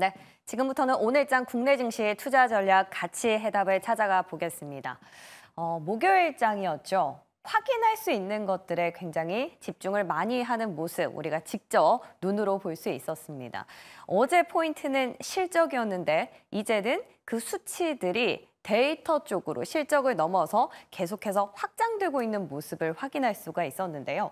네, 지금부터는 오늘장 국내 증시의 투자 전략 같이 해답을 찾아가 보겠습니다. 어, 목요일장이었죠. 확인할 수 있는 것들에 굉장히 집중을 많이 하는 모습 우리가 직접 눈으로 볼 수 있었습니다. 어제 포인트는 실적이었는데 이제는 그 수치들이 데이터 쪽으로 실적을 넘어서 계속해서 확장되고 있는 모습을 확인할 수가 있었는데요.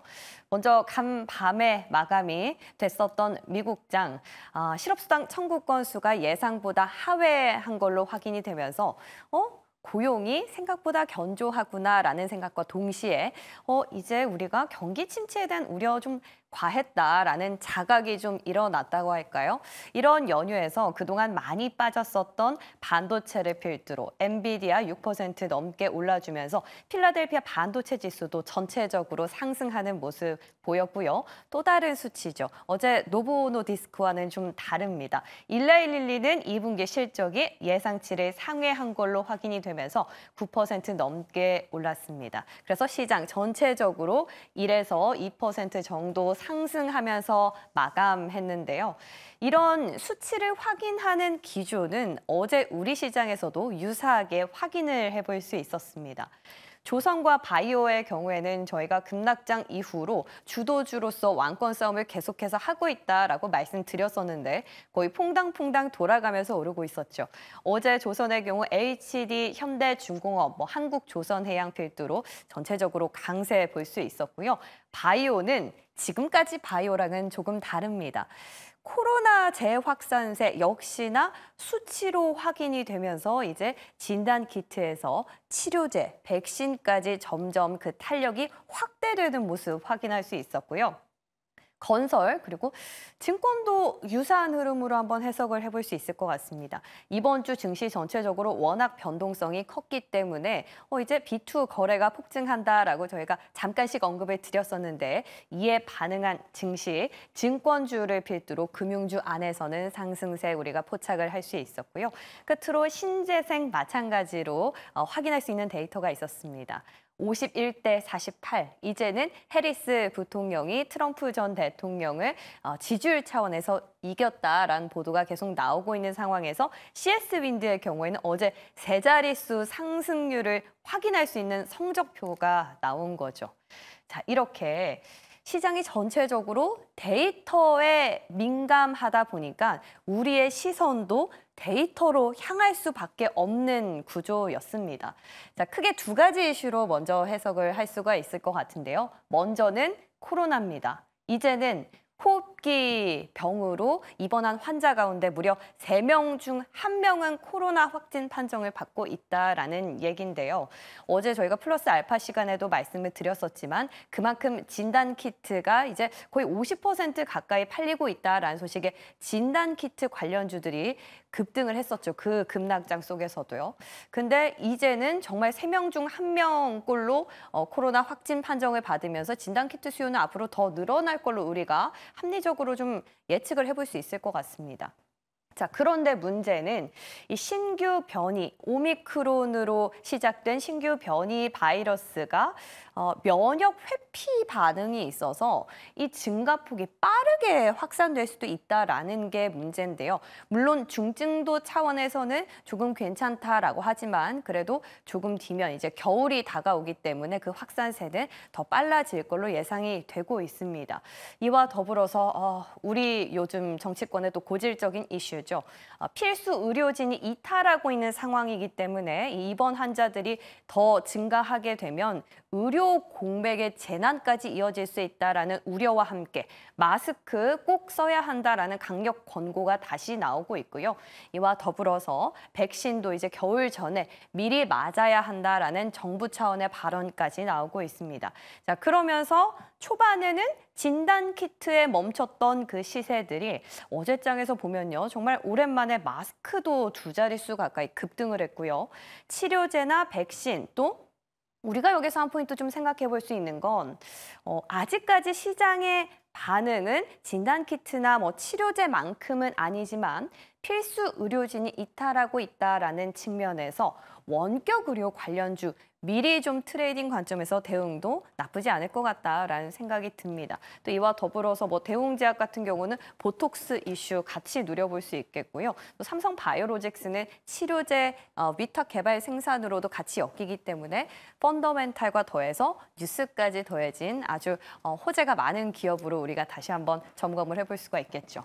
먼저 간밤에 마감이 됐었던 미국장 아, 실업수당 청구 건수가 예상보다 하회한 걸로 확인이 되면서 어? 고용이 생각보다 견조하구나라는 생각과 동시에 어 이제 우리가 경기 침체에 대한 우려 좀 과했다라는 자각이 좀 일어났다고 할까요? 이런 연휴에서 그동안 많이 빠졌었던 반도체를 필두로 엔비디아 6% 넘게 올라주면서 필라델피아 반도체 지수도 전체적으로 상승하는 모습 보였고요. 또 다른 수치죠. 어제 노보노디스크와는 좀 다릅니다. 일라일릴리는 2분기 실적이 예상치를 상회한 걸로 확인이 되면서 9% 넘게 올랐습니다. 그래서 시장 전체적으로 1에서 2% 정도 상승하면서 마감했는데요. 이런 수치를 확인하는 기준은 어제 우리 시장에서도 유사하게 확인을 해볼 수 있었습니다. 조선과 바이오의 경우에는 저희가 급락장 이후로 주도주로서 왕권 싸움을 계속해서 하고 있다라고 말씀드렸었는데 거의 퐁당퐁당 돌아가면서 오르고 있었죠. 어제 조선의 경우 HD, 현대중공업, 뭐 한국조선해양 필두로 전체적으로 강세 볼수 있었고요. 바이오는 지금까지 바이오랑은 조금 다릅니다. 코로나 재확산세 역시나 수치로 확인이 되면서 이제 진단 키트에서 치료제, 백신까지 점점 그 탄력이 확대되는 모습 확인할 수 있었고요. 건설 그리고 증권도 유사한 흐름으로 한번 해석을 해볼 수 있을 것 같습니다. 이번 주 증시 전체적으로 워낙 변동성이 컸기 때문에 어, 이제 B2 거래가 폭증한다라고 저희가 잠깐씩 언급을 드렸었는데 이에 반응한 증시 증권주를 필두로 금융주 안에서는 상승세 우리가 포착을 할 수 있었고요. 끝으로 신재생 마찬가지로 어, 확인할 수 있는 데이터가 있었습니다. 51대 48. 이제는 해리스 부통령이 트럼프 전 대통령을 어, 지지율 차원에서 이겼다라는 보도가 계속 나오고 있는 상황에서 CS 윈드의 경우에는 어제 세 자릿수 상승률을 확인할 수 있는 성적표가 나온 거죠. 자, 이렇게 시장이 전체적으로 데이터에 민감하다 보니까 우리의 시선도 데이터로 향할 수밖에 없는 구조였습니다. 자, 크게 두 가지 이슈로 먼저 해석을 할 수가 있을 것 같은데요. 먼저는 코로나입니다. 이제는 호흡기 병으로 입원한 환자 가운데 무려 세 명 중 한명은 코로나 확진 판정을 받고 있다라는 얘긴데요. 어제 저희가 플러스 알파 시간에도 말씀을 드렸었지만 그만큼 진단 키트가 이제 거의 50% 가까이 팔리고 있다라는 소식에 진단 키트 관련주들이 급등을 했었죠. 그 급락장 속에서도요. 근데 이제는 정말 세 명 중 한명꼴로 어, 코로나 확진 판정을 받으면서 진단 키트 수요는 앞으로 더 늘어날 걸로 우리가 합리적으로 좀 예측을 해볼 수 있을 것 같습니다. 자, 그런데 문제는 이 신규 변이 오미크론으로 시작된 신규 변이 바이러스가 어, 면역 회피 반응이 있어서 이 증가폭이 빠르게 확산될 수도 있다라는 게 문제인데요. 물론 중증도 차원에서는 조금 괜찮다라고 하지만 그래도 조금 뒤면 이제 겨울이 다가오기 때문에 그 확산세는 더 빨라질 걸로 예상이 되고 있습니다. 이와 더불어서 어, 우리 요즘 정치권에또 고질적인 이슈 문죠 어, 필수 의료진이 이탈하고 있는 상황이기 때문에 입원 환자들이 더 증가하게 되면 의료 공백의 재난까지 이어질 수있다는 우려와 함께 마스크 꼭 써야 한다라는 강력 권고가 다시 나오고 있고요. 이와 더불어서 백신도 이제 겨울 전에 미리 맞아야 한다라 정부 차원의 발언까지 나오고 있습니다. 자, 그러면서 초반에는 진단 키트에 멈췄던 그 시세들이 어제장에서 보면요. 정말 오랜만에 마스크도 두 자릿수 가까이 급등을 했고요. 치료제나 백신 또 우리가 여기서 한 포인트 좀 생각해 볼 수 있는 건 어, 아직까지 시장의 반응은 진단키트나 뭐 치료제만큼은 아니지만 필수 의료진이 이탈하고 있다라는 측면에서 원격 의료 관련주 미리 좀 트레이딩 관점에서 대응도 나쁘지 않을 것 같다라는 생각이 듭니다. 또 이와 더불어서 뭐 대웅제약 같은 경우는 보톡스 이슈 같이 누려볼 수 있겠고요. 또 삼성 바이오로직스는 치료제 어, 위탁 개발 생산으로도 같이 엮이기 때문에 펀더멘탈과 더해서 뉴스까지 더해진 아주 어, 호재가 많은 기업으로 우리가 다시 한번 점검을 해볼 수가 있겠죠.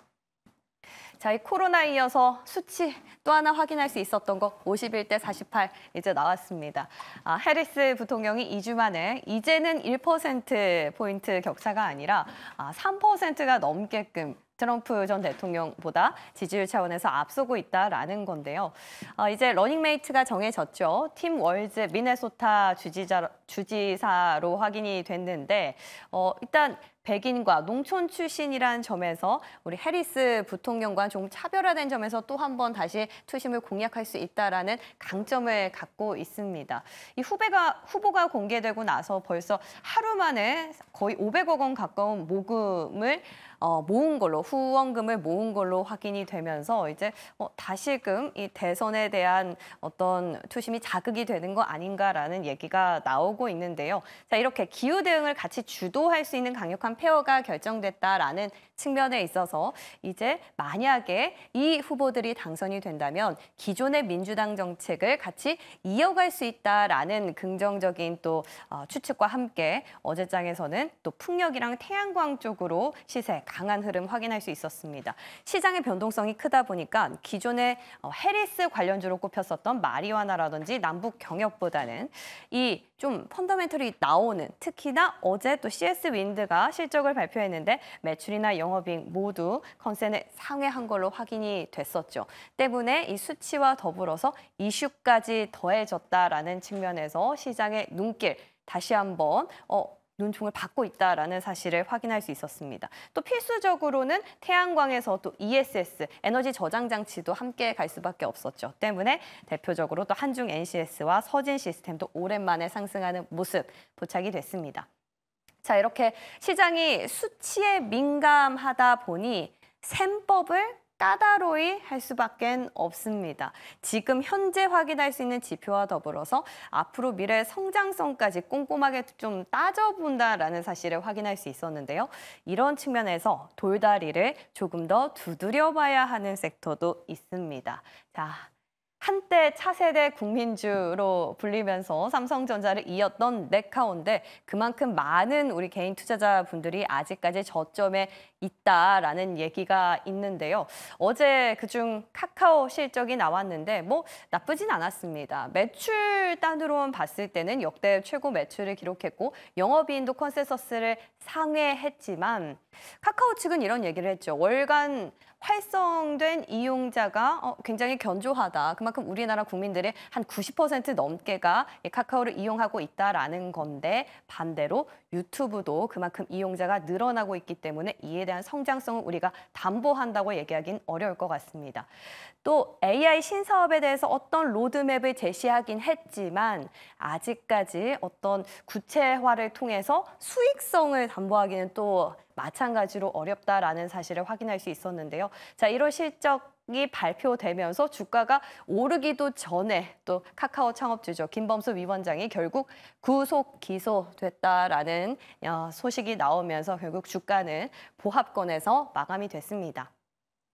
자, 이 코로나 이어서 수치 또 하나 확인할 수 있었던 거 51대 48 이제 나왔습니다. 아, 해리스 부통령이 2주 만에 이제는 1%포인트 격차가 아니라 아, 3%가 넘게끔 트럼프 전 대통령보다 지지율 차원에서 앞서고 있다라는 건데요. 어, 이제 러닝메이트가 정해졌죠. 팀 월즈 미네소타 주지자, 주지사로 확인이 됐는데 어, 일단 백인과 농촌 출신이라는 점에서 우리 해리스 부통령과 조금 차별화된 점에서 또 한 번 다시 투심을 공략할 수 있다라는 강점을 갖고 있습니다. 이 후배가 후보가 공개되고 나서 벌써 하루 만에 거의 500억 원 가까운 모금을 어, 모은 걸로 후원금을 모은 걸로 확인이 되면서 이제 어, 다시금 이 대선에 대한 어떤 투심이 자극이 되는 거 아닌가라는 얘기가 나오고 있는데요. 자 이렇게 기후 대응을 같이 주도할 수 있는 강력한 페어가 결정됐다라는 측면에 있어서 이제 만약에 이 후보들이 당선이 된다면 기존의 민주당 정책을 같이 이어갈 수 있다라는 긍정적인 또 어, 추측과 함께 어제장에서는 또 풍력이랑 태양광 쪽으로 시세 강한 흐름 확인할 수 있었습니다. 시장의 변동성이 크다 보니까 기존에 어, 해리스 관련주로 꼽혔었던 마리와나라든지 남북 경협보다는 이 좀 펀더멘털이 나오는 특히나 어제 또 CS 윈드가 실적을 발표했는데 매출이나 영업이익 모두 컨센에 상회한 걸로 확인이 됐었죠. 때문에 이 수치와 더불어서 이슈까지 더해졌다라는 측면에서 시장의 눈길 다시 한번 어, 눈총을 받고 있다라는 사실을 확인할 수 있었습니다. 또 필수적으로는 태양광에서 또 ESS 에너지 저장 장치도 함께 갈 수밖에 없었죠. 때문에 대표적으로 또 한중 NCS와 서진 시스템도 오랜만에 상승하는 모습 포착이 됐습니다. 자 이렇게 시장이 수치에 민감하다 보니 셈법을 까다로이 할 수밖에 없습니다. 지금 현재 확인할 수 있는 지표와 더불어서 앞으로 미래의 성장성까지 꼼꼼하게 좀 따져본다라는 사실을 확인할 수 있었는데요. 이런 측면에서 돌다리를 조금 더 두드려봐야 하는 섹터도 있습니다. 자, 한때 차세대 국민주로 불리면서 삼성전자를 이었던 네카온데 그만큼 많은 우리 개인 투자자분들이 아직까지 저점에 있다라는 얘기가 있는데요. 어제 그중 카카오 실적이 나왔는데 뭐 나쁘진 않았습니다. 매출 단으로만 봤을 때는 역대 최고 매출을 기록했고 영업이인도 컨센서스를 상회했지만 카카오 측은 이런 얘기를 했죠. 월간 활성된 이용자가 어, 굉장히 견조하다. 그만큼 우리나라 국민들의 한 90% 넘게가 카카오를 이용하고 있다라는 건데 반대로 유튜브도 그만큼 이용자가 늘어나고 있기 때문에 이에 대한 성장성을 우리가 담보한다고 얘기하긴 어려울 것 같습니다. 또 AI 신사업에 대해서 어떤 로드맵을 제시하긴 했지만 아직까지 어떤 구체화를 통해서 수익성을 담보하기는 또 마찬가지로 어렵다라는 사실을 확인할 수 있었는데요. 자, 1월 실적 이 발표되면서 주가가 오르기도 전에 또 카카오 창업주죠. 김범수 위원장이 결국 구속 기소됐다라는 어, 소식이 나오면서 결국 주가는 보합권에서 마감이 됐습니다.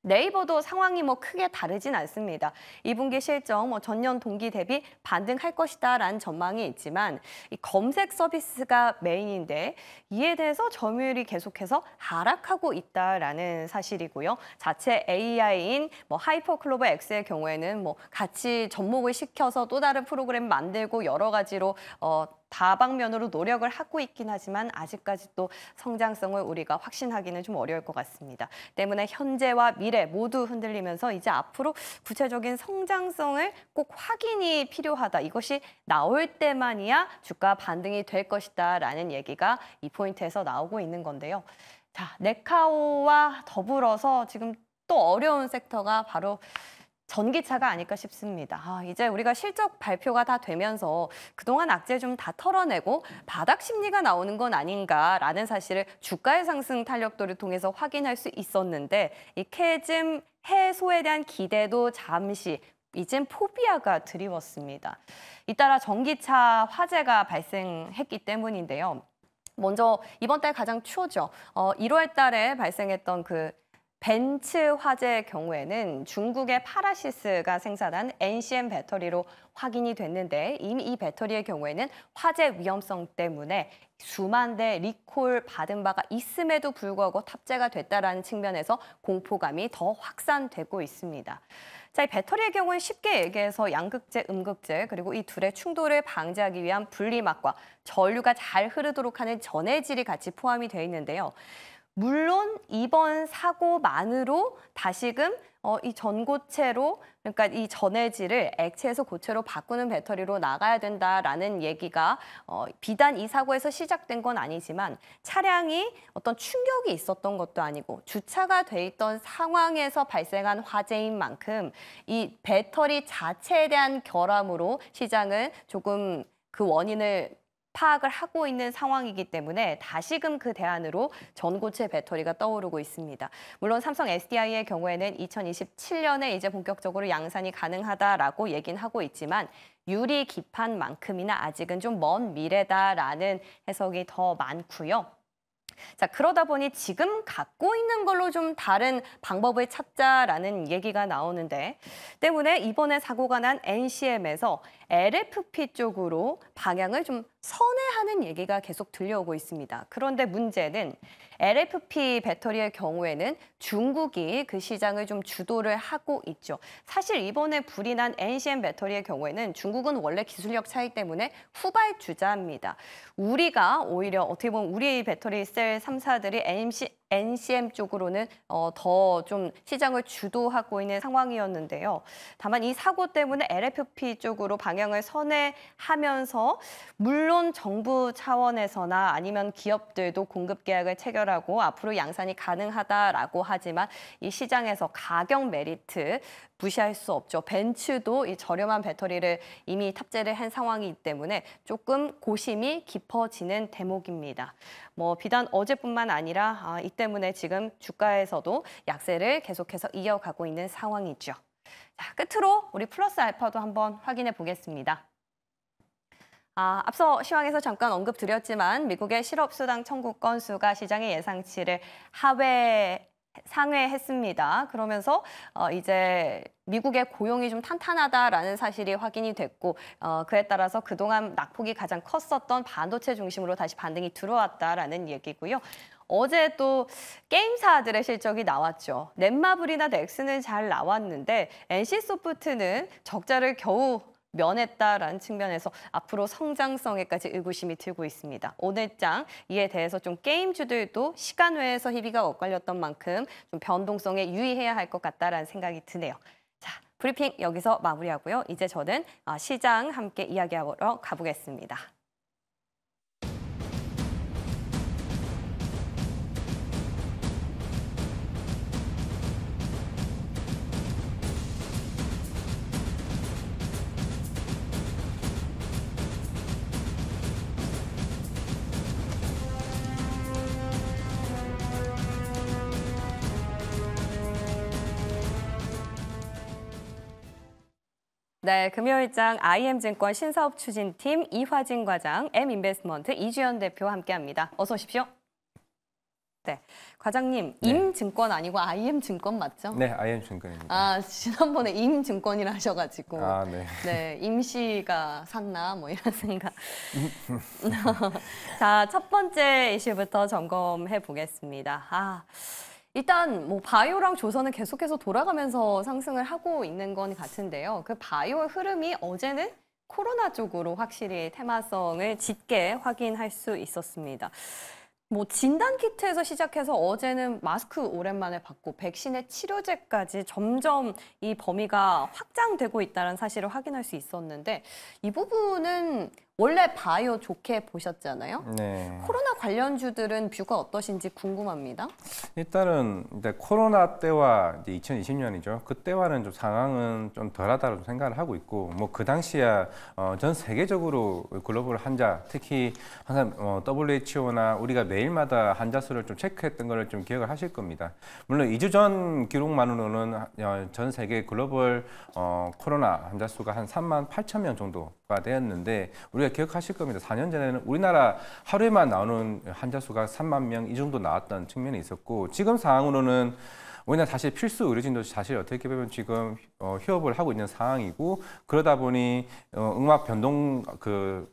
네이버도 상황이 뭐 크게 다르진 않습니다. 2분기 실적 뭐 전년 동기 대비 반등할 것이다라는 전망이 있지만 이 검색 서비스가 메인인데 이에 대해서 점유율이 계속해서 하락하고 있다라는 사실이고요. 자체 AI인 뭐 하이퍼클로버 X의 경우에는 뭐 같이 접목을 시켜서 또 다른 프로그램 만들고 여러 가지로 어 다방면으로 노력을 하고 있긴 하지만 아직까지 또 성장성을 우리가 확신하기는 좀 어려울 것 같습니다. 때문에 현재와 미래 모두 흔들리면서 이제 앞으로 구체적인 성장성을 꼭 확인이 필요하다. 이것이 나올 때만이야 주가 반등이 될 것이다 라는 얘기가 이 포인트에서 나오고 있는 건데요. 자, 네카오와 더불어서 지금 또 어려운 섹터가 바로 전기차가 아닐까 싶습니다. 아, 이제 우리가 실적 발표가 다 되면서 그동안 악재 좀 다 털어내고 바닥 심리가 나오는 건 아닌가라는 사실을 주가의 상승 탄력도를 통해서 확인할 수 있었는데 이 캐즘 해소에 대한 기대도 잠시 이젠 포비아가 드리웠습니다. 잇따라 전기차 화재가 발생했기 때문인데요. 먼저 이번 달 가장 추워죠. 어, 1월 달에 발생했던 그 벤츠 화재의 경우에는 중국의 파라시스가 생산한 NCM 배터리로 확인이 됐는데 이미 이 배터리의 경우에는 화재 위험성 때문에 수만 대 리콜 받은 바가 있음에도 불구하고 탑재가 됐다라는 측면에서 공포감이 더 확산되고 있습니다. 자, 이 배터리의 경우는 쉽게 얘기해서 양극재, 음극재 그리고 이 둘의 충돌을 방지하기 위한 분리막과 전류가 잘 흐르도록 하는 전해질이 같이 포함이 되어 있는데요. 물론 이번 사고만으로 다시금 어, 이 전고체로 그러니까 이 전해질을 액체에서 고체로 바꾸는 배터리로 나가야 된다라는 얘기가 어, 비단 이 사고에서 시작된 건 아니지만 차량이 어떤 충격이 있었던 것도 아니고 주차가 돼 있던 상황에서 발생한 화재인 만큼 이 배터리 자체에 대한 결함으로 시장은 조금 그 원인을 파악을 하고 있는 상황이기 때문에 다시금 그 대안으로 전고체 배터리가 떠오르고 있습니다. 물론 삼성 SDI의 경우에는 2027년에 이제 본격적으로 양산이 가능하다라고 얘긴 하고 있지만 유리 기판만큼이나 아직은 좀 먼 미래다라는 해석이 더 많고요. 자, 그러다 보니 지금 갖고 있는 걸로 좀 다른 방법을 찾자라는 얘기가 나오는데 때문에 이번에 사고가 난 NCM에서 LFP 쪽으로 방향을 좀 선회하는 얘기가 계속 들려오고 있습니다. 그런데 문제는 LFP 배터리의 경우에는 중국이 그 시장을 좀 주도를 하고 있죠. 사실 이번에 불이 난 NCM 배터리의 경우에는 중국은 원래 기술력 차이 때문에 후발 주자입니다. 우리가 오히려 어떻게 보면 우리 배터리 셀 3사들이 NCM 쪽으로는 어, 더 좀 시장을 주도하고 있는 상황이었는데요. 다만 이 사고 때문에 LFP 쪽으로 방향을 선회하면서 물론 정부 차원에서나 아니면 기업들도 공급 계약을 체결하고 앞으로 양산이 가능하다라고 하지만 이 시장에서 가격 메리트 무시할 수 없죠. 벤츠도 이 저렴한 배터리를 이미 탑재를 한 상황이기 때문에 조금 고심이 깊어지는 대목입니다. 뭐 비단 어제뿐만 아니라 아, 이 때문에 지금 주가에서도 약세를 계속해서 이어가고 있는 상황이죠. 자, 끝으로 우리 플러스 알파도 한번 확인해 보겠습니다. 아, 앞서 시황에서 잠깐 언급드렸지만 미국의 실업수당 청구 건수가 시장의 예상치를 하회 상회했습니다. 그러면서 어, 이제 미국의 고용이 좀 탄탄하다라는 사실이 확인이 됐고 어, 그에 따라서 그동안 낙폭이 가장 컸었던 반도체 중심으로 다시 반등이 들어왔다라는 얘기고요. 어제 또 게임사들의 실적이 나왔죠. 넷마블이나 넥슨은 잘 나왔는데 NC소프트는 적자를 겨우 면했다라는 측면에서 앞으로 성장성에까지 의구심이 들고 있습니다. 오늘장 이에 대해서 좀 게임주들도 시간 외에서 희비가 엇갈렸던 만큼 좀 변동성에 유의해야 할 것 같다라는 생각이 드네요. 자, 브리핑 여기서 마무리하고요. 이제 저는 아, 시장 함께 이야기하러 가보겠습니다. 네, 금요일장 IM증권 신사업 추진팀 이화진 과장, M인베스먼트 이주연 대표 와 함께합니다. 어서 오십시오. 네, 과장님 네. 임증권 아니고 IM증권 맞죠? 네, IM증권입니다. 아 지난번에 임증권이라 하셔가지고 아, 네. 네, 임씨가 샀나 뭐 이런 생각. 음. 자, 첫 번째 이슈부터 점검해 보겠습니다. 아. 일단 뭐 바이오랑 조선은 계속해서 돌아가면서 상승을 하고 있는 건 같은데요. 그 바이오의 흐름이 어제는 코로나 쪽으로 확실히 테마성을 짙게 확인할 수 있었습니다. 뭐 진단 키트에서 시작해서 어제는 마스크 오랜만에 받고 백신의 치료제까지 점점 이 범위가 확장되고 있다는 사실을 확인할 수 있었는데 이 부분은 원래 바이오 좋게 보셨잖아요. 네. 코로나 관련주들은 뷰가 어떠신지 궁금합니다. 일단은 이제 코로나 때와 이제 2020년이죠. 그때와는 좀 상황은 좀 덜하다고 생각을 하고 있고 뭐 그 당시야 어, 전 세계적으로 글로벌 환자 특히 항상 어, WHO나 우리가 매일마다 환자 수를 좀 체크했던 것을 좀 기억을 하실 겁니다. 물론 2주 전 기록만으로는 어, 전 세계 글로벌 어, 코로나 환자 수가 한 3만 8천 명 정도 가 되었는데 우리가 기억하실 겁니다. 4년 전에는 우리나라 하루에만 나오는 환자 수가 3만 명 이 정도 나왔던 측면이 있었고 지금 상황으로는 우리나라 사실 필수 의료진도 사실 어떻게 보면 지금 어, 휴업을 하고 있는 상황이고 그러다 보니 어, 음악 변동 그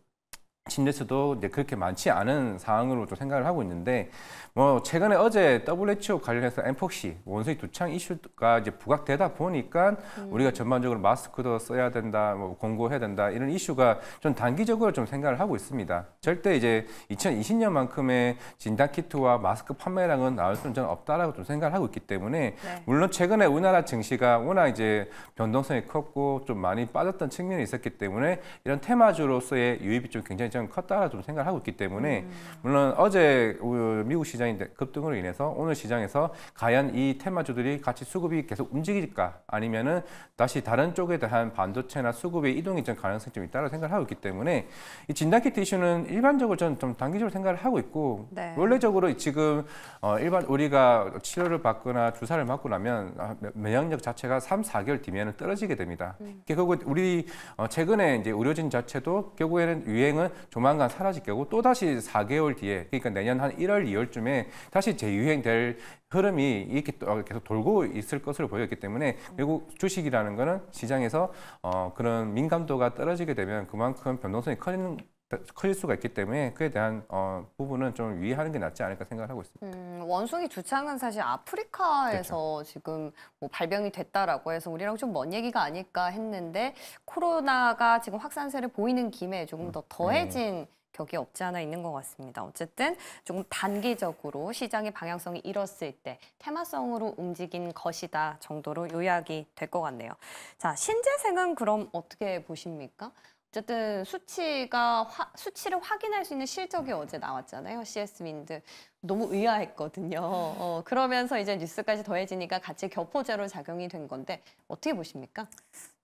침대서도 그렇게 많지 않은 상황으로 좀 생각을 하고 있는데 뭐 최근에 어제 WHO 관련해서 엠폭시 원숭이 두창 이슈가 이제 부각되다 보니까 음. 우리가 전반적으로 마스크도 써야 된다, 뭐 공고해야 된다 이런 이슈가 좀 단기적으로 좀 생각을 하고 있습니다. 절대 이제 2020년만큼의 진단 키트와 마스크 판매량은 나올 수는 는 없다라고 좀 생각을 하고 있기 때문에 네. 물론 최근에 우리나라 증시가 워낙 이제 변동성이 컸고 좀 많이 빠졌던 측면이 있었기 때문에 이런 테마주로서의 유입이 좀 굉장히 가장 컸다라 좀 생각을 하고 있기 때문에 음. 물론 어제 미국 시장 급등으로 인해서 오늘 시장에서 과연 이 테마주들이 같이 수급이 계속 움직일까 아니면은 다시 다른 쪽에 대한 반도체나 수급의 이동이 좀 가능성이 좀 있다고 생각을 하고 있기 때문에 이 진단키트 이슈는 일반적으로 저는 좀 단기적으로 생각을 하고 있고 네. 원래적으로 지금 어 일반 우리가 치료를 받거나 주사를 맞고 나면 아, 면역력 자체가 3, 4개월 뒤면 떨어지게 됩니다. 음. 그러니까 결국 우리 어, 최근에 이제 의료진 자체도 결국에는 유행은 조만간 사라질 거고 또다시 4개월 뒤에 그러니까 내년 한 1월, 2월쯤에 다시 재유행될 흐름이 이렇게 또 계속 돌고 있을 것으로 보였기 때문에 외국 주식이라는 거는 시장에서 어, 그런 민감도가 떨어지게 되면 그만큼 변동성이 커지는 커질 수가 있기 때문에 그에 대한 어, 부분은 좀 유의하는 게 낫지 않을까 생각을 하고 있습니다. 음, 원숭이 주창은 사실 아프리카에서 그렇죠. 지금 뭐 발병이 됐다라고 해서 우리랑 좀 먼 얘기가 아닐까 했는데 코로나가 지금 확산세를 보이는 김에 조금 더 음, 네. 더해진 음. 격이 없지 않아 있는 것 같습니다. 어쨌든 조금 단기적으로 시장의 방향성이 잃었을 때 테마성으로 움직인 것이다 정도로 요약이 될 것 같네요. 자 신재생은 그럼 어떻게 보십니까? 어쨌든 수치가 화, 수치를 확인할 수 있는 실적이 어제 나왔잖아요. CS 윈드 너무 의아했거든요. 어, 그러면서 이제 뉴스까지 더해지니까 같이 격포제로 작용이 된 건데 어떻게 보십니까?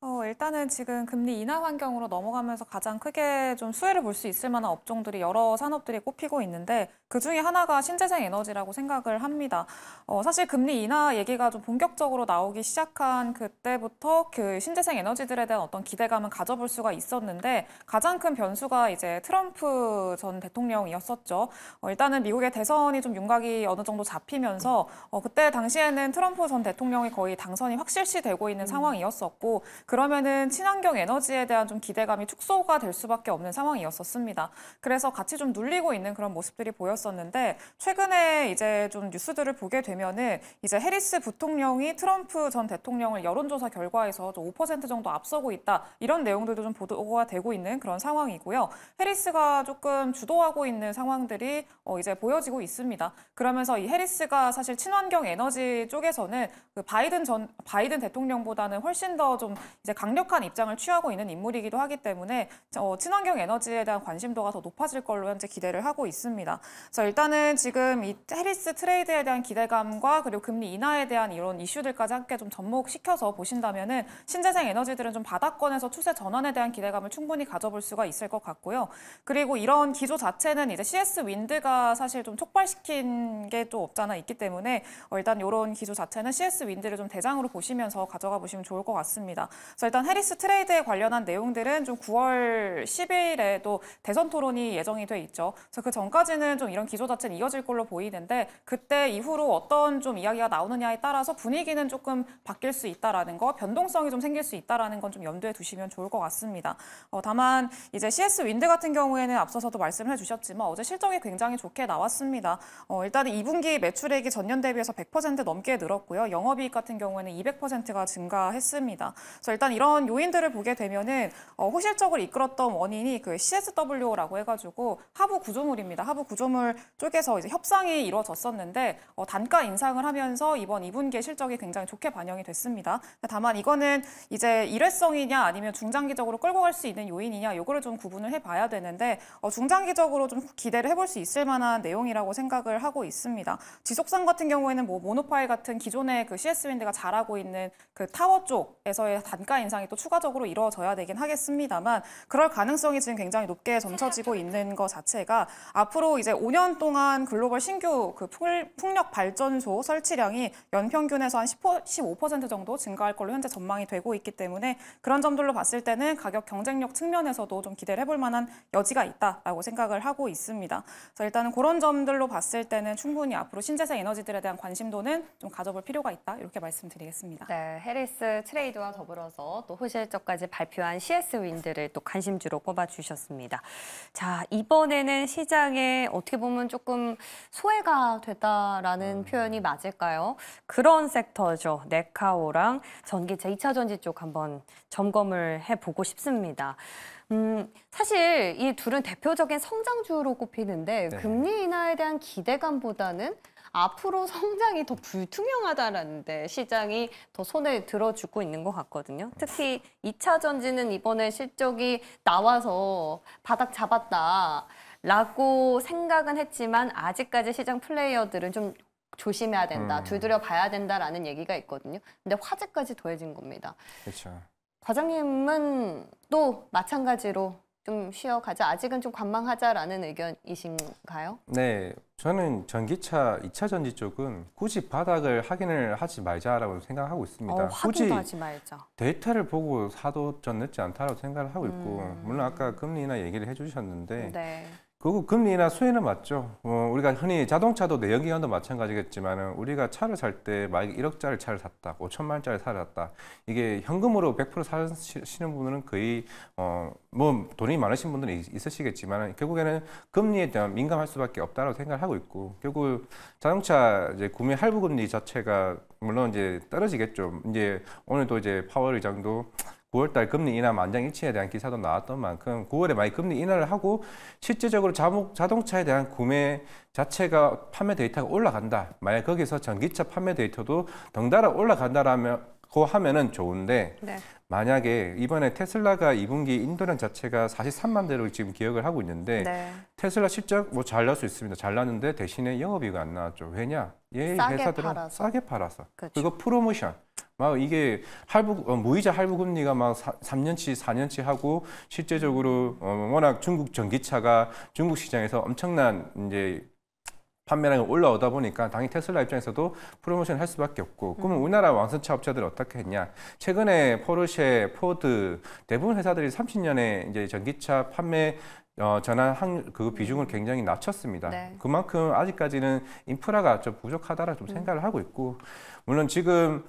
어, 일단은 지금 금리 인하 환경으로 넘어가면서 가장 크게 좀 수혜를 볼 수 있을 만한 업종들이 여러 산업들이 꼽히고 있는데 그 중에 하나가 신재생 에너지라고 생각을 합니다. 어, 사실 금리 인하 얘기가 좀 본격적으로 나오기 시작한 그때부터 그 신재생 에너지들에 대한 어떤 기대감을 가져볼 수가 있었는데 가장 큰 변수가 이제 트럼프 전 대통령이었었죠. 어, 일단은 미국의 대선이 좀 윤곽이 어느 정도 잡히면서 어, 그때 당시에는 트럼프 전 대통령이 거의 당선이 확실시 되고 있는 음. 상황이었었고 그 그러면은 친환경 에너지에 대한 좀 기대감이 축소가 될 수밖에 없는 상황이었었습니다. 그래서 같이 좀 눌리고 있는 그런 모습들이 보였었는데 최근에 이제 좀 뉴스들을 보게 되면은 이제 해리스 부통령이 트럼프 전 대통령을 여론조사 결과에서 5% 정도 앞서고 있다 이런 내용들도 좀 보도가 되고 있는 그런 상황이고요. 해리스가 조금 주도하고 있는 상황들이 어 이제 보여지고 있습니다. 그러면서 이 해리스가 사실 친환경 에너지 쪽에서는 그 바이든 전 바이든 대통령보다는 훨씬 더좀 이제 강력한 입장을 취하고 있는 인물이기도 하기 때문에 어, 친환경 에너지에 대한 관심도가 더 높아질 걸로 현재 기대를 하고 있습니다. 자, 일단은 지금 이 해리스 트레이드에 대한 기대감과 그리고 금리 인하에 대한 이런 이슈들까지 함께 좀 접목시켜서 보신다면은 신재생 에너지들은 좀 바닥권에서 추세 전환에 대한 기대감을 충분히 가져볼 수가 있을 것 같고요. 그리고 이런 기조 자체는 이제 CS 윈드가 사실 좀 촉발시킨 게또 없잖아 있기 때문에 어, 일단 이런 기조 자체는 CS 윈드를 좀 대장으로 보시면서 가져가 보시면 좋을 것 같습니다. 그래서 일단 해리스 트레이드에 관련한 내용들은 좀 9월 10일에 또 대선 토론이 예정이 돼 있죠. 그래서 그 전까지는 좀 이런 기조 자체는 이어질 걸로 보이는데 그때 이후로 어떤 좀 이야기가 나오느냐에 따라서 분위기는 조금 바뀔 수 있다라는 거, 변동성이 좀 생길 수 있다라는 건 좀 염두에 두시면 좋을 것 같습니다. 어, 다만 이제 CS 윈드 같은 경우에는 앞서서도 말씀을 해주셨지만 어제 실적이 굉장히 좋게 나왔습니다. 어, 일단 2분기 매출액이 전년 대비해서 100% 넘게 늘었고요. 영업이익 같은 경우에는 200%가 증가했습니다. 그래서 일단 일단 이런 요인들을 보게 되면은 어, 호실적으로 이끌었던 원인이 그 CSW라고 해가지고 하부 구조물입니다. 하부 구조물 쪽에서 이제 협상이 이루어졌었는데 어, 단가 인상을 하면서 이번 2분기 실적이 굉장히 좋게 반영이 됐습니다. 다만 이거는 이제 일회성이냐 아니면 중장기적으로 끌고 갈 수 있는 요인이냐 요거를 좀 구분을 해봐야 되는데 어, 중장기적으로 좀 기대를 해볼 수 있을 만한 내용이라고 생각을 하고 있습니다. 지속상 같은 경우에는 뭐모노파일 같은 기존의 그 CS윈드가 잘하고 있는 그 타워 쪽에서의 단가 물가 인상이 또 추가적으로 이루어져야 되긴 하겠습니다만 그럴 가능성이 지금 굉장히 높게 점쳐지고 네, 있는 것 자체가 앞으로 이제 5년 동안 글로벌 신규 그 풍력 발전소 설치량이 연평균에서 한 15% 정도 증가할 걸로 현재 전망이 되고 있기 때문에 그런 점들로 봤을 때는 가격 경쟁력 측면에서도 좀 기대를 해볼 만한 여지가 있다라고 생각을 하고 있습니다. 그래서 일단은 그런 점들로 봤을 때는 충분히 앞으로 신재생 에너지들에 대한 관심도는 좀 가져볼 필요가 있다 이렇게 말씀드리겠습니다. 네, 해리스 트레이드와 더불어서 포서또 호실적까지 발표한 CS 윈드를 또 관심주로 뽑아주셨습니다. 자, 이번에는 시장에 어떻게 보면 조금 소외가 됐다라는 음. 표현이 맞을까요? 그런 섹터죠. 네카오랑 전기 제2차 전지 쪽 한번 점검을 해보고 싶습니다. 음, 사실 이 둘은 대표적인 성장주로 꼽히는데 네. 금리 인하에 대한 기대감보다는 앞으로 성장이 더 불투명하다라는 데 시장이 더손에 들어주고 있는 것 같거든요. 특히 2차 전지는 이번에 실적이 나와서 바닥 잡았다. 라고 생각은 했지만 아직까지 시장 플레이어들은 좀 조심해야 된다, 음. 두드려 봐야 된다라는 얘기가 있거든요. 근데 화제까지 더해진 겁니다. 그렇죠. 과장님은 또 마찬가지로 좀 쉬어가자, 아직은 좀 관망하자라는 의견이신가요? 네, 저는 전기차, 2차 전지 쪽은 굳이 바닥을 확인을 하지 말자라고 생각하고 있습니다. 어, 굳이 하지 말자. 데이터를 보고 사도 전 늦지 않다고 생각을 하고 있고 음. 물론 아까 금리나 얘기를 해주셨는데 네. 그리고 금리나 수혜는 맞죠. 어, 우리가 흔히 자동차도 내연기관도 마찬가지겠지만 우리가 차를 살 때 만약에 1억짜리 차를 샀다, 5천만 원짜리 차를 샀다. 이게 현금으로 100% 사시는 분은 거의 어, 뭐 돈이 많으신 분들은 있으시겠지만 결국에는 금리에 대한 민감할 수밖에 없다고 생각을 하고 있고 결국 자동차 이제 구매 할부 금리 자체가 물론 이제 떨어지겠죠. 이제 오늘도 이제 파월 의장도 9월달 금리 인하 만장일치에 대한 기사도 나왔던 만큼 9월에 많이 금리 인하를 하고 실제적으로 자동차에 대한 구매 자체가 판매 데이터가 올라간다. 만약 거기서 전기차 판매 데이터도 덩달아 올라간다라면 고 하면은 좋은데 네. 만약에 이번에 테슬라가 2분기 인도량 자체가 43만 대를 지금 기억을 하고 있는데 네. 테슬라 실적 뭐잘날 수 있습니다. 잘 나는데 대신에 영업이익안 나왔죠. 왜냐? 얘 회사들은 팔아서. 싸게 팔아서 그렇죠. 그리고 프로모션 막 이게 할부 어, 무이자 할부 금리가 막 사, 3년치 4년치 하고 실제적으로 어, 워낙 중국 전기차가 중국 시장에서 엄청난 이제 판매량이 올라오다 보니까 당연히 테슬라 입장에서도 프로모션 을할 수밖에 없고 음. 그러면 우리나라 완성차 업체들은 어떻게 했냐 최근에 포르쉐, 포드 대부분 회사들이 30년에 이제 전기차 판매 어, 전환 항, 그 비중을 음. 굉장히 낮췄습니다. 네. 그만큼 아직까지는 인프라가 좀 부족하다라고 좀 음. 생각을 하고 있고, 물론 지금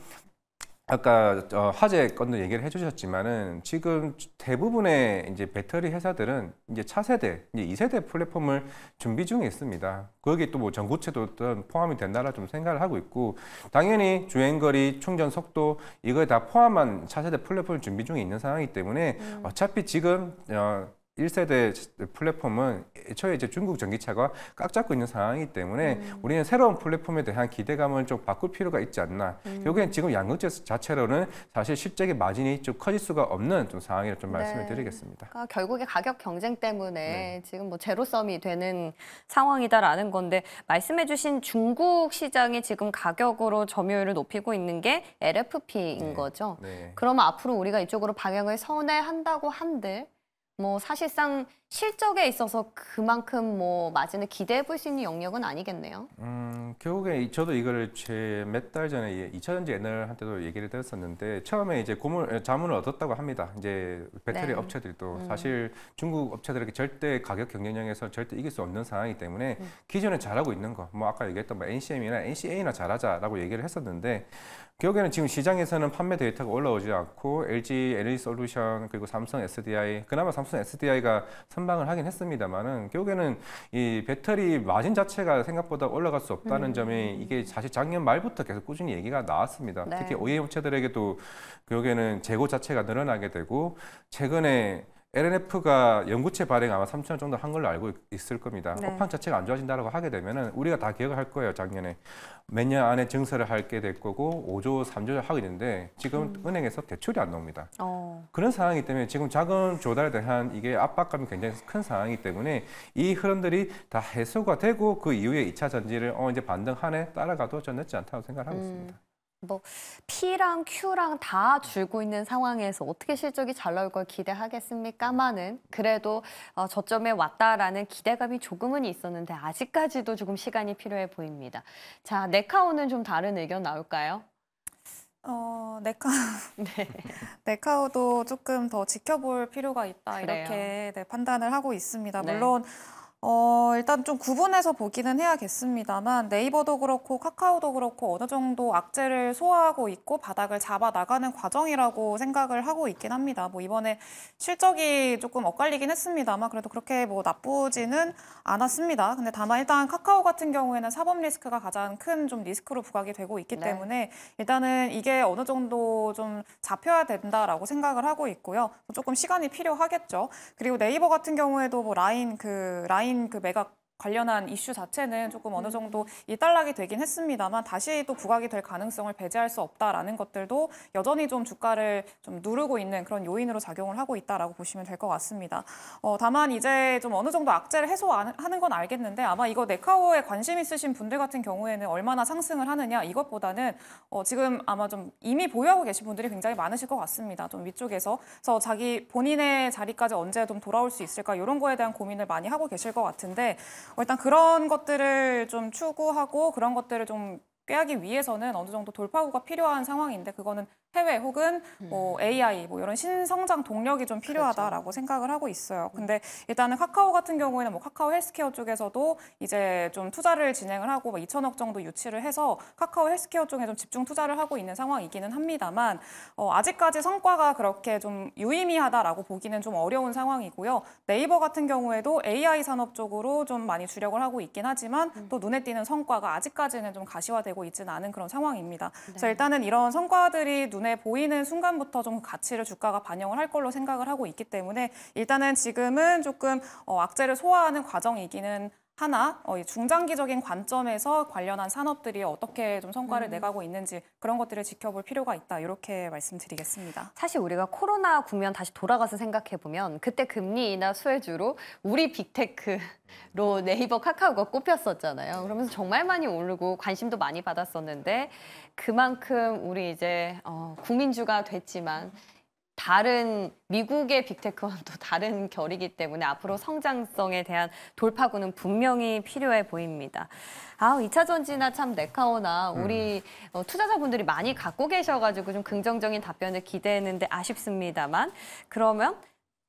아까 어, 화재 건도 얘기를 해주셨지만은 지금 대부분의 이제 배터리 회사들은 이제 차세대, 이제 2세대 플랫폼을 준비 중에 있습니다. 거기에 또뭐전구체도 포함이 된다라 좀 생각을 하고 있고 당연히 주행거리, 충전 속도 이거에 다 포함한 차세대 플랫폼을 준비 중에 있는 상황이기 때문에 음. 어차피 지금 어, 1세대 플랫폼은 애초에 이제 중국 전기차가 꽉 잡고 있는 상황이기 때문에 음. 우리는 새로운 플랫폼에 대한 기대감을 좀 바꿀 필요가 있지 않나. 음. 결국엔 지금 양극재 자체로는 사실 실적의 마진이 좀 커질 수가 없는 좀 상황이라 좀 네. 말씀을 드리겠습니다. 그러니까 결국에 가격 경쟁 때문에 네. 지금 뭐 제로섬이 되는 상황이다라는 건데 말씀해주신 중국 시장이 지금 가격으로 점유율을 높이고 있는 게 LFP인 네. 거죠. 네. 그러면 앞으로 우리가 이쪽으로 방향을 선회한다고 한들 뭐 사실상 실적에 있어서 그만큼 뭐 마진을 기대해 볼수 있는 영역은 아니겠네요. 음, 결국에 저도 이거제몇 달 전에 2차전지 애널한테도 얘기를 드렸었는데 처음에 이제 고물 자문을 얻었다고 합니다. 이제 배터리 네. 업체들도 음. 사실 중국 업체들에게 절대 가격 경쟁력에서 절대 이길 수 없는 상황이기 때문에 음. 기존에 잘하고 있는 거, 뭐 아까 얘기했던 뭐 NCM이나 NCA나 잘하자라고 얘기를 했었는데 결국에는 지금 시장에서는 판매 데이터가 올라오지 않고 LG 에너지 솔루션 e 그리고 삼성 SDI 그나마 삼성 SDI가 선방을 하긴 했습니다만은 결국에는 이 배터리 마진 자체가 생각보다 올라갈 수 없다는 음. 점이 이게 사실 작년 말부터 계속 꾸준히 얘기가 나왔습니다. 네. 특히 OEM 업체들에게도 결국에는 재고 자체가 늘어나게 되고 최근에 LNF가 연구체 발행 아마 3천 원 정도 한 걸로 알고 있을 겁니다. 네. 호판 자체가 안좋아진다고 하게 되면은 우리가 다 기억을 할 거예요. 작년에 몇 년 안에 증설을 할 게 될 거고 5조 3조를 하고 있는데 지금 음. 은행에서 대출이 안 나옵니다. 어. 그런 상황이기 때문에 지금 자금 조달에 대한 이게 압박감이 굉장히 큰 상황이기 때문에 이 흐름들이 다 해소가 되고 그 이후에 2차 전지를 어 이제 반등하에 따라가도 전 늦지 않다고 생각하고 음. 있습니다. 뭐 P랑 Q랑 다 줄고 있는 상황에서 어떻게 실적이 잘 나올 걸기대하겠습니까마는 그래도 어, 저점에 왔다라는 기대감이 조금은 있었는데 아직까지도 조금 시간이 필요해 보입니다. 자, 네카오는 좀 다른 의견 나올까요? 어, 네카 네. 네카오도 조금 더 지켜볼 필요가 있다 그래요. 이렇게 네, 판단을 하고 있습니다. 네. 물론 어, 일단 좀 구분해서 보기는 해야겠습니다만 네이버도 그렇고 카카오도 그렇고 어느 정도 악재를 소화하고 있고 바닥을 잡아 나가는 과정이라고 생각을 하고 있긴 합니다. 뭐 이번에 실적이 조금 엇갈리긴 했습니다만 그래도 그렇게 뭐 나쁘지는 않았습니다. 근데 다만 일단 카카오 같은 경우에는 사법 리스크가 가장 큰 좀 리스크로 부각이 되고 있기 네. 때문에 일단은 이게 어느 정도 좀 잡혀야 된다라고 생각을 하고 있고요. 조금 시간이 필요하겠죠. 그리고 네이버 같은 경우에도 뭐 라인 그 라인 라인그 매각 관련한 이슈 자체는 조금 어느 음. 정도 이탈락이 되긴 했습니다만 다시 또 부각이 될 가능성을 배제할 수 없다라는 것들도 여전히 좀 주가를 좀 누르고 있는 그런 요인으로 작용을 하고 있다라고 보시면 될 것 같습니다. 어, 다만 이제 좀 어느 정도 악재를 해소하는 건 알겠는데 아마 이거 네카오에 관심 있으신 분들 같은 경우에는 얼마나 상승을 하느냐 이것보다는 어, 지금 아마 좀 이미 보유하고 계신 분들이 굉장히 많으실 것 같습니다. 좀 위쪽에서 그래서 자기 본인의 자리까지 언제 좀 돌아올 수 있을까 이런 거에 대한 고민을 많이 하고 계실 것 같은데 어, 일단 그런 것들을 좀 추구하고 그런 것들을 좀 꾀하기 위해서는 어느 정도 돌파구가 필요한 상황인데 그거는 해외 혹은 음. 뭐 AI 뭐 이런 신성장 동력이 좀 그렇죠. 필요하다라고 그렇죠. 생각을 하고 있어요. 음. 근데 일단은 카카오 같은 경우에는 뭐 카카오 헬스케어 쪽에서도 이제 좀 투자를 진행을 하고 2천억 뭐 정도 유치를 해서 카카오 헬스케어 쪽에 좀 집중 투자를 하고 있는 상황이기는 합니다만 어, 아직까지 성과가 그렇게 좀 유의미하다라고 보기는 좀 어려운 상황이고요. 네이버 같은 경우에도 AI 산업 쪽으로 좀 많이 주력을 하고 있긴 하지만 음. 또 눈에 띄는 성과가 아직까지는 좀 가시화되고 있지는 않은 그런 상황입니다. 그래서 네. 일단은 이런 성과들이 눈 눈에 보이는 순간부터 좀 가치를 주가가 반영을 할 걸로 생각을 하고 있기 때문에 일단은 지금은 조금 어, 악재를 소화하는 과정이기는 하나 어, 중장기적인 관점에서 관련한 산업들이 어떻게 좀 성과를 음. 내가고 있는지 그런 것들을 지켜볼 필요가 있다 이렇게 말씀드리겠습니다. 사실 우리가 코로나 국면 다시 돌아가서 생각해 보면 그때 금리나 수혜주로 우리 빅테크로 음. 네이버 카카오가 꼽혔었잖아요. 그러면서 정말 많이 오르고 관심도 많이 받았었는데 그만큼 우리 이제 어, 국민주가 됐지만. 다른 미국의 빅테크와는 또 다른 결이기 때문에 앞으로 성장성에 대한 돌파구는 분명히 필요해 보입니다. 아, 2차 전지나 참 네카오나 음. 우리 음. 어, 투자자분들이 많이 갖고 계셔가지고 좀 긍정적인 답변을 기대했는데 아쉽습니다만 그러면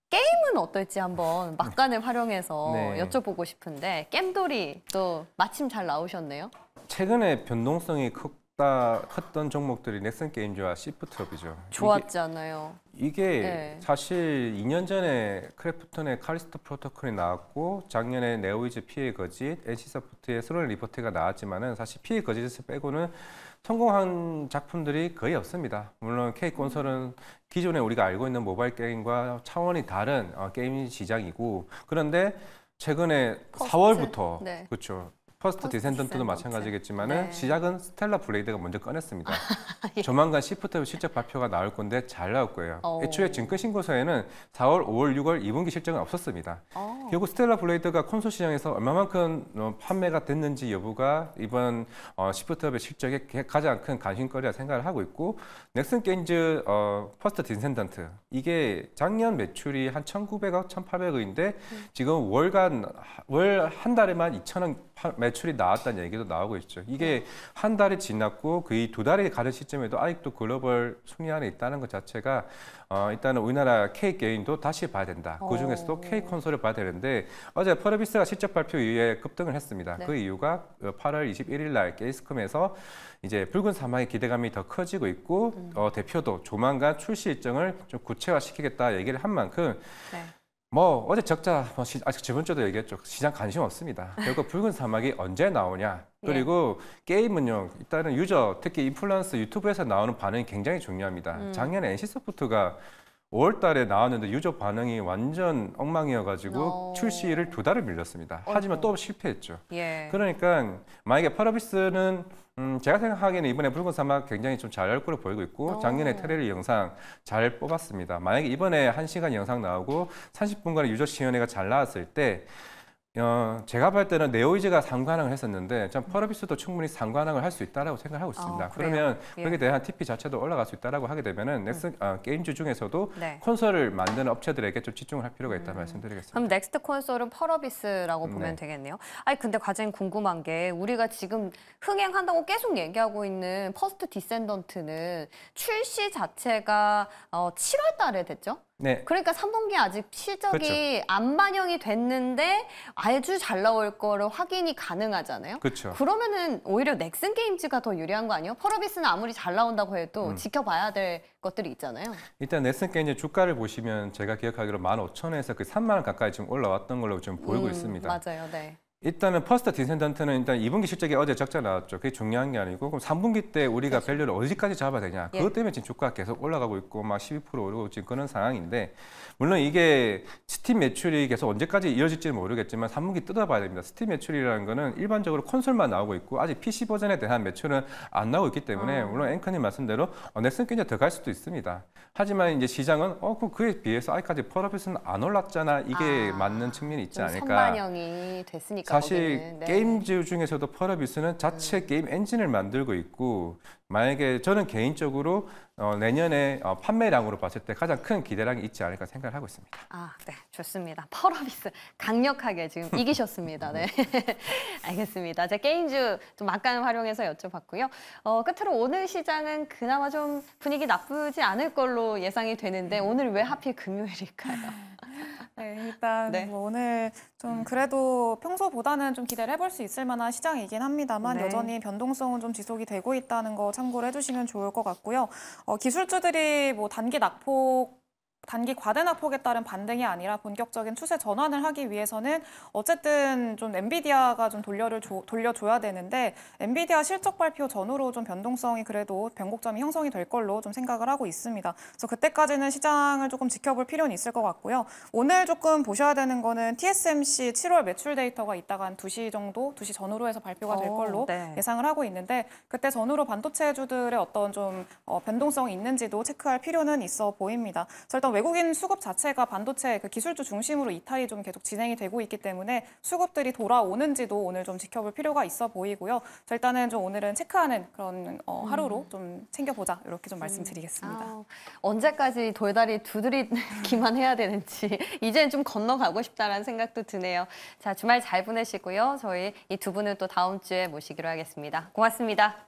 게임은 어떨지 한번 네. 막간을 활용해서 네. 여쭤보고 싶은데 겜돌이 또 마침 잘 나오셨네요. 최근에 변동성이 컸다 컸던 종목들이 넥슨 게임즈와 시프트업이죠. 좋았잖아요. 이게, 이게 네. 사실 2년 전에 크래프톤의 카리스트 프로토콜이 나왔고 작년에 네오이즈 피해 거짓, NC소프트의 스론 리포트가 나왔지만은 사실 피해 거짓에서 빼고는 성공한 작품들이 거의 없습니다. 물론 K 콘솔은 기존에 우리가 알고 있는 모바일 게임과 차원이 다른 어, 게임 시장이고 그런데 최근에 퍼스트? 4월부터 네. 그렇죠. 퍼스트 디센던트도 마찬가지겠지만 은 네. 시작은 스텔라 블레이드가 먼저 꺼냈습니다. 예. 조만간 시프트 실적 발표가 나올 건데 잘 나올 거예요. 오. 어. 애초에 증권신고서에는 4월, 5월, 6월 2분기 실적은 없었습니다. 오. 어. 결국 스텔라 블레이드가 콘솔 시장에서 얼마만큼 어, 판매가 됐는지 여부가 이번 어, 시프트업의 실적에 가장 큰 관심거리라 생각을 하고 있고 넥슨 게임즈 어, 퍼스트 디센던트 이게 작년 매출이 한 1,900억, 1,800억인데 음. 지금 월간 월 한 달에만 2,000억 매출 매출이 나왔다는 얘기도 나오고 있죠. 이게 한 달이 지났고 거의 두 달이 가는 시점에도 아직도 글로벌 순위 안에 있다는 것 자체가 어, 일단은 우리나라 K 게임도 다시 봐야 된다. 어. 그 중에서도 K 콘솔을 봐야 되는데 어제 퍼러비스가 실적 발표 이후에 급등을 했습니다. 네. 그 이유가 8월 어, 21일 날 게이스컴에서 이제 붉은 사막의 기대감이 더 커지고 있고 음. 어, 대표도 조만간 출시 일정을 좀 구체화시키겠다 얘기를 한 만큼 네. 뭐 어제 적자 뭐 시, 아직 저번 주도 얘기했죠. 시장 관심 없습니다. 결국 붉은 사막이 언제 나오냐. 예. 그리고 예. 게임은요. 일단은 유저 특히 인플루언스 유튜브에서 나오는 반응이 굉장히 중요합니다. 음. 작년에 NC소프트가 5월 달에 나왔는데 유저 반응이 완전 엉망이어가지고 오. 어. 출시를 두 달을 밀렸습니다. 하지만 또 실패했죠. 예. 그러니까 만약에 파라비스는 음, 제가 생각하기에는 이번에 붉은 사막 굉장히 좀 잘 얼굴을 보이고 있고 어. 작년에 테레리 영상 잘 뽑았습니다. 만약에 이번에 한시간 영상 나오고 30분간의 유저 시연회가 잘 나왔을 때 어, 제가 볼 때는 네오이즈가 상관을 했었는데 전 퍼러비스도 충분히 상관을할 수있다고 생각하고 아, 있습니다. 어, 그러면 예. 거기에 대한 TP 자체도 올라갈 수있다고 하게 되면은 넥슨 음. 어, 게임즈 중에서도 네. 콘솔을 만드는 업체들에게 좀 집중을 할 필요가 있다 음. 말씀드리겠습니다. 그럼 넥스트 콘솔은 퍼러비스라고 보면 네. 되겠네요. 아니 근데 가장 궁금한 게 우리가 지금 흥행한다고 계속 얘기하고 있는 퍼스트 디센던트는 출시 자체가 어, 7월 달에 됐죠? 네. 그러니까 3분기 아직 실적이 그쵸. 그렇죠. 안 반영이 됐는데 아주 잘 나올 거로 확인이 가능하잖아요. 그렇죠. 그러면은 오히려 넥슨 게임즈가 더 유리한 거 아니에요? 퍼러비스는 아무리 잘 나온다고 해도 음. 지켜봐야 될 것들이 있잖아요. 일단 넥슨 게임즈 주가를 보시면 제가 기억하기로 1 5 0 0 0에서그 3만 원 가까이 지금 올라왔던 걸로 지금 보이고 음, 있습니다. 맞아요. 네. 일단은 퍼스트 디센던트는 일단 2분기 실적이 어제 적자 나왔죠. 그게 중요한 게 아니고 그럼 3분기 때 우리가 그렇죠. 밸류를 어디까지 잡아야 되냐. 예. 그것 때문에 지금 주가가 계속 올라가고 있고 막 12% 오르고 지금 그런 상황인데 물론 이게 스팀 매출이 계속 언제까지 이어질지는 모르겠지만 3분기 뜯어봐야 됩니다. 스팀 매출이라는 거는 일반적으로 콘솔만 나오고 있고 아직 PC 버전에 대한 매출은 안 나오고 있기 때문에 어. 물론 앵커님 말씀대로 어, 넥슨 굉장히 더 갈 수도 있습니다. 하지만 이제 시장은 어, 그, 그에 비해서 아직까지 퍼러핏은 안 올랐잖아. 이게 아, 맞는 측면이 있지 않을까. 선반영이 됐으니까. 사실 거 어, 네. 게임즈 중에서도 펄어비스는 자체 음. 게임 엔진을 만들고 있고 만약에 저는 개인적으로 어, 내년에 어, 판매량으로 봤을 때 가장 큰 기대량이 있지 않을까 생각을 하고 있습니다. 아, 네, 좋습니다. 펄어비스 강력하게 지금 이기셨습니다. 네, 네. 알겠습니다. 제 게임즈 좀 막간 활용해서 여쭤봤고요. 어, 끝으로 오늘 시장은 그나마 좀 분위기 나쁘지 않을 걸로 예상이 되는데 오늘 왜 하필 금요일일까요? 네, 일단 네. 뭐 오늘 좀 그래도 평소보다는 좀 기대를 해볼 수 있을 만한 시장이긴 합니다만 네. 여전히 변동성은 좀 지속이 되고 있다는 거 참고를 해주시면 좋을 것 같고요. 어, 기술주들이 뭐 단기 낙폭 단기 과대납폭에 따른 반등이 아니라 본격적인 추세 전환을 하기 위해서는 어쨌든 좀 엔비디아가 좀 돌려를 조, 돌려줘야 되는데 엔비디아 실적 발표 전후로 좀 변동성이 그래도 변곡점이 형성이 될 걸로 좀 생각을 하고 있습니다. 그래서 그때까지는 시장을 조금 지켜볼 필요는 있을 것 같고요. 오늘 조금 보셔야 되는 거는 TSMC 7월 매출 데이터가 이따가 한 2시 정도, 2시 전후로 해서 발표가 될 어, 걸로 오, 네. 예상을 하고 있는데 그때 전후로 반도체주들의 어떤 좀 어, 변동성이 있는지도 체크할 필요는 있어 보입니다. 외국인 수급 자체가 반도체 그 기술주 중심으로 이탈이 좀 계속 진행이 되고 있기 때문에 수급들이 돌아오는지도 오늘 좀 지켜볼 필요가 있어 보이고요. 일단은 좀 오늘은 체크하는 그런 어, 음. 하루로 음. 좀 챙겨보자 이렇게 좀 음. 말씀드리겠습니다. 아우, 언제까지 돌다리 두드리기만 해야 되는지 이제는 좀 건너가고 싶다라는 생각도 드네요. 자 주말 잘 보내시고요. 저희 이 두 분을 또 다음 주에 모시기로 하겠습니다. 고맙습니다.